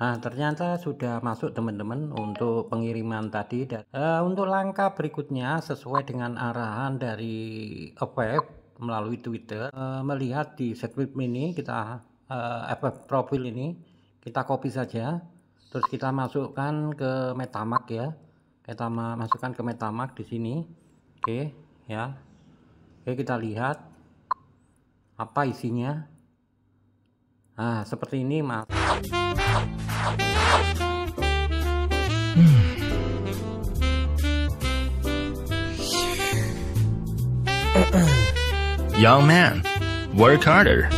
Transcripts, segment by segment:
Nah, ternyata sudah masuk teman-teman untuk pengiriman tadi. Dan, uh, eh, untuk langkah berikutnya sesuai dengan arahan dari FF melalui Twitter, uh, melihat di script ini kita uh, eh, FF profil ini kita copy saja, terus kita masukkan ke MetaMask ya. Kita masukkan ke MetaMask di sini. Oke, okay, ya. Oke, okay, kita lihat apa isinya. Nah, seperti ini, Mas. Hmm. Young man, work harder.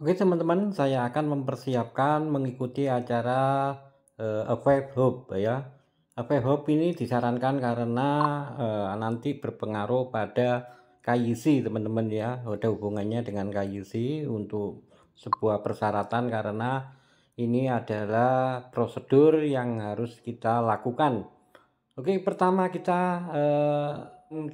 Oke teman-teman, saya akan mempersiapkan mengikuti acara uh, eh, Awake Hope ya. Awake Hope ini disarankan karena uh, nanti berpengaruh pada KYC teman-teman ya, ada hubungannya dengan KYC untuk sebuah persyaratan karena ini adalah prosedur yang harus kita lakukan. Oke, pertama kita eh,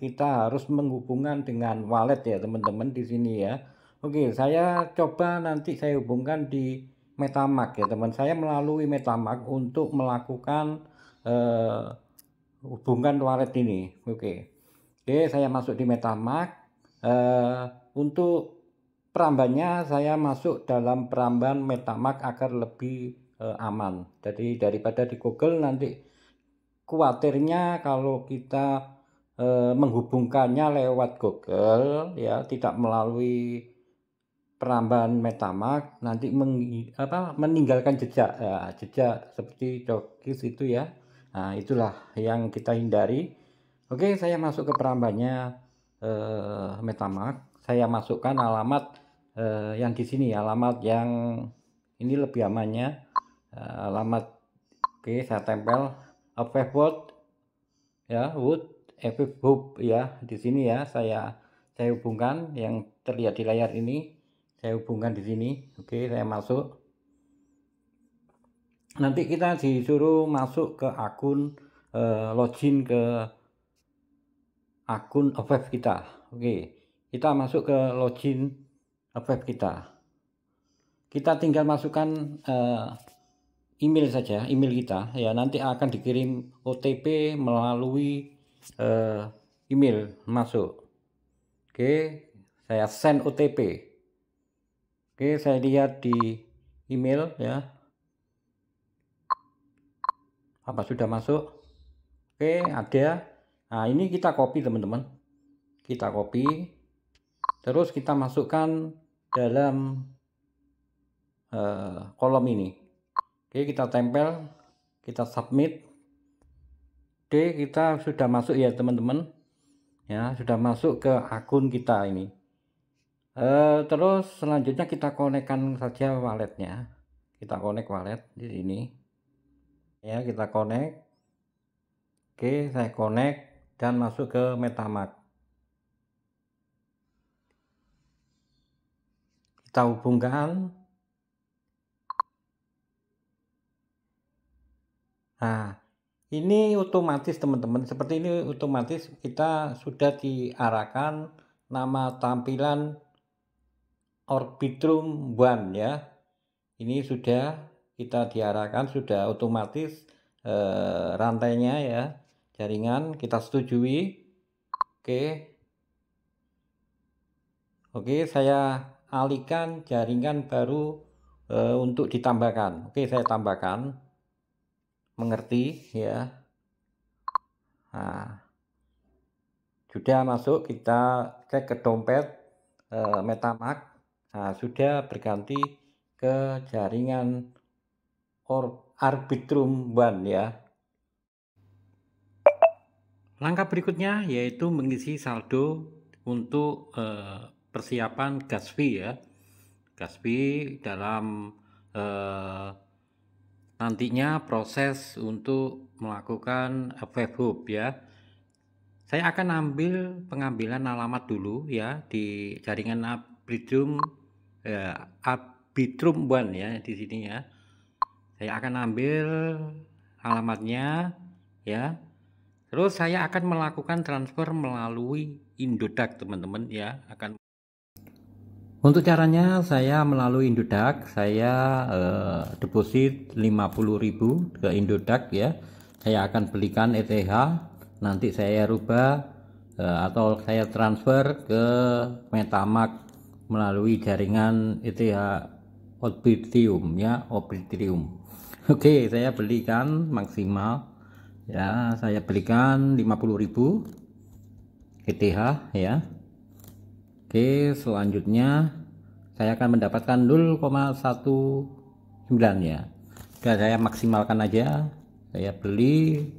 kita harus menghubungkan dengan wallet ya teman-teman di sini ya. Oke, saya coba nanti saya hubungkan di MetaMask ya teman. Saya melalui MetaMask untuk melakukan eh, hubungkan wallet ini. Oke. Oke, saya masuk di MetaMask eh, untuk perambannya saya masuk dalam peramban MetaMask agar lebih eh, aman. Jadi daripada di Google nanti khawatirnya kalau kita eh, menghubungkannya lewat Google ya tidak melalui peramban MetaMask nanti meng, apa, meninggalkan jejak ya, jejak seperti cookies itu ya. Nah, itulah yang kita hindari. Oke, saya masuk ke perambannya eh, MetaMask. Saya masukkan alamat eh, yang di sini ya alamat yang ini lebih amannya eh, alamat oke okay, saya tempel Aveboard ya wood Facebook ya di sini ya saya saya hubungkan yang terlihat di layar ini saya hubungkan di sini oke okay, saya masuk nanti kita disuruh masuk ke akun eh, login ke akun Aveb kita oke okay. kita masuk ke login web kita. Kita tinggal masukkan uh, email saja, email kita ya nanti akan dikirim OTP melalui uh, email masuk. Oke, saya send OTP. Oke, saya lihat di email ya. Apa sudah masuk? Oke, ada. Nah, ini kita copy teman-teman. Kita copy. Terus kita masukkan dalam uh, kolom ini. Oke, kita tempel, kita submit. Oke, kita sudah masuk ya teman-teman. Ya, sudah masuk ke akun kita ini. Uh, terus selanjutnya kita konekkan saja walletnya. Kita konek wallet di sini. Ya, kita konek. Oke, saya konek dan masuk ke MetaMask. Tahu bungkahan? Nah, ini otomatis teman-teman, seperti ini otomatis kita sudah diarahkan nama tampilan Orbitrum One ya. Ini sudah kita diarahkan sudah otomatis eh, rantainya ya jaringan kita setujui. Oke. Oke, saya alihkan jaringan baru e, untuk ditambahkan. Oke, saya tambahkan. Mengerti ya. Nah, sudah masuk kita cek ke dompet e, eh, MetaMask. Nah, sudah berganti ke jaringan or Arbitrum One ya. Langkah berikutnya yaitu mengisi saldo untuk eh, persiapan gaspi ya. gaspi dalam eh, nantinya proses untuk melakukan hub ya. Saya akan ambil pengambilan alamat dulu ya di jaringan Abitrum eh, Abitrum One ya di sini ya. Saya akan ambil alamatnya ya. Terus saya akan melakukan transfer melalui Indodax teman-teman ya akan untuk caranya saya melalui Indodax, saya eh, deposit 50.000 ke Indodax ya. Saya akan belikan ETH, nanti saya rubah eh, atau saya transfer ke MetaMask melalui jaringan ETH Orbitrum ya, Orbitrum. Oke, saya belikan maksimal ya, saya belikan 50.000 ETH ya. Oke, selanjutnya saya akan mendapatkan 0,19 ya. Sudah saya maksimalkan aja. Saya beli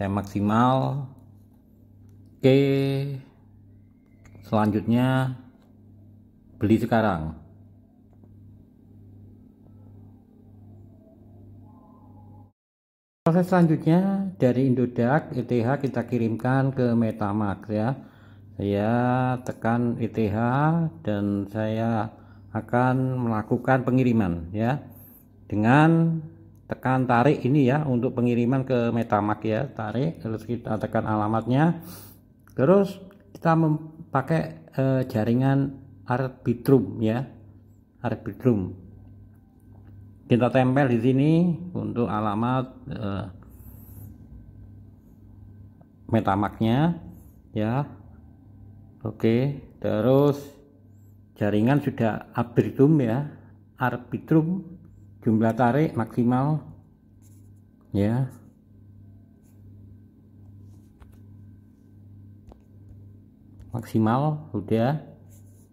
saya maksimal. Oke. Selanjutnya beli sekarang. Proses selanjutnya dari Indodax ETH kita kirimkan ke MetaMask ya saya tekan ETH dan saya akan melakukan pengiriman ya dengan tekan tarik ini ya untuk pengiriman ke MetaMask ya tarik terus kita tekan alamatnya terus kita memakai e, eh, jaringan Arbitrum ya Arbitrum kita tempel di sini untuk alamat e, eh, metamaknya ya Oke, terus jaringan sudah arbitrum ya. Arbitrum jumlah tarik maksimal ya. Maksimal udah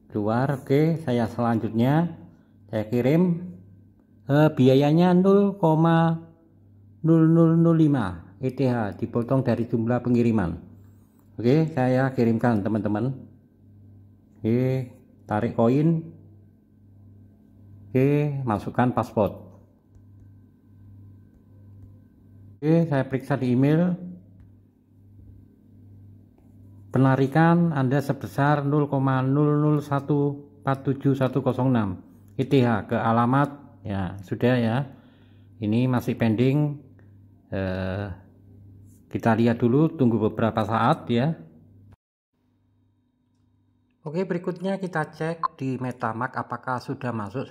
keluar. Oke, saya selanjutnya saya kirim eh, biayanya 0,0005 ETH dipotong dari jumlah pengiriman. Oke, saya kirimkan teman-teman. Oke, tarik koin. Oke, masukkan password. Oke, saya periksa di email. Penarikan Anda sebesar 0,00147106 ETH ke alamat ya sudah ya. Ini masih pending. Eh, kita lihat dulu, tunggu beberapa saat ya. Oke, berikutnya kita cek di metamark apakah sudah masuk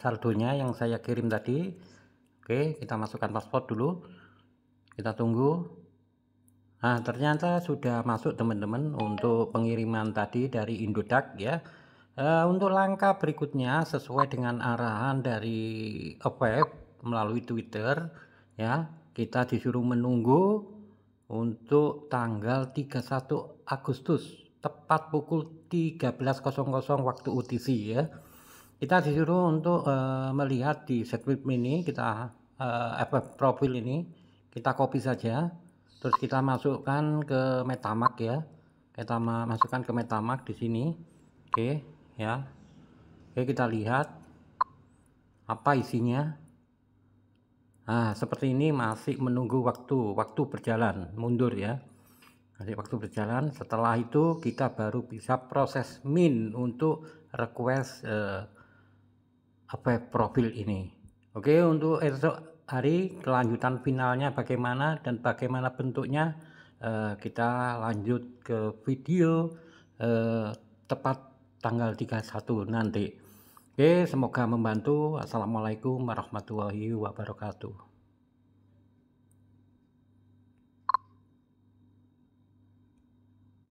saldonya yang saya kirim tadi. Oke, kita masukkan password dulu. Kita tunggu. Nah, ternyata sudah masuk teman-teman untuk pengiriman tadi dari indodak ya. E, untuk langkah berikutnya sesuai dengan arahan dari OPEC melalui Twitter ya, kita disuruh menunggu untuk tanggal 31 Agustus tepat pukul 13.00 waktu UTC ya. Kita disuruh untuk uh, melihat di setup ini kita uh, eh, FF profil ini kita copy saja terus kita masukkan ke metamask ya. Kita masukkan ke metamask di sini. Oke, okay, ya. Oke, okay, kita lihat apa isinya. Nah, seperti ini masih menunggu waktu, waktu berjalan, mundur ya. Nanti waktu berjalan, setelah itu kita baru bisa proses min untuk request eh, apa ya, profil ini. Oke, untuk esok hari kelanjutan finalnya bagaimana dan bagaimana bentuknya eh, kita lanjut ke video eh, tepat tanggal 31 nanti. Oke, semoga membantu. Assalamualaikum warahmatullahi wabarakatuh.